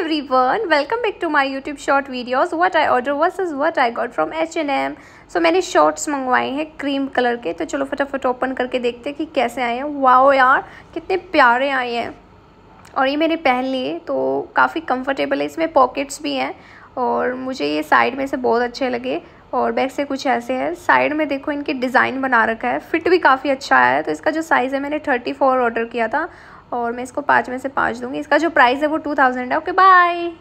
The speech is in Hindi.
everyone welcome back to my youtube short videos what i what I got from H N M सो मैंने शॉर्ट्स मंगवाए हैं क्रीम कलर के तो चलो फटाफट ओपन करके देखते हैं कि कैसे आए हैं वाओ यार कितने प्यारे आए हैं और ये मैंने पहन लिए तो काफ़ी कम्फर्टेबल है इसमें पॉकेट्स भी हैं और मुझे ये साइड में से बहुत अच्छे लगे और बैक से कुछ ऐसे है साइड में देखो इनके डिज़ाइन बना रखा है फिट भी काफ़ी अच्छा है तो इसका जो साइज़ है मैंने थर्टी फोर ऑर्डर किया था और मैं इसको पाँच में से पाँच दूंगी इसका जो प्राइस है वो टू थाउजेंड है ओके बाय